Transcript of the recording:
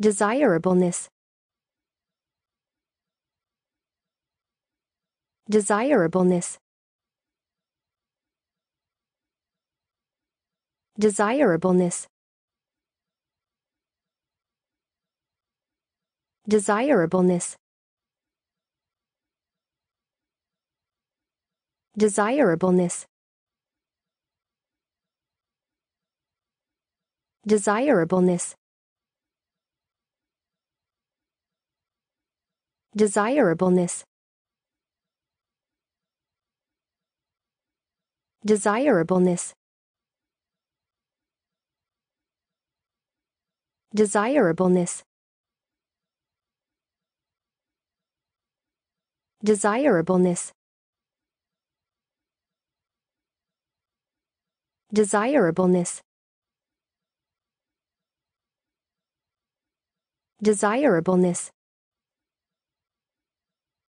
Desirableness Desirableness Desirableness Desirableness Desirableness Desirableness Desirableness Desirableness Desirableness Desirableness Desirableness Desirableness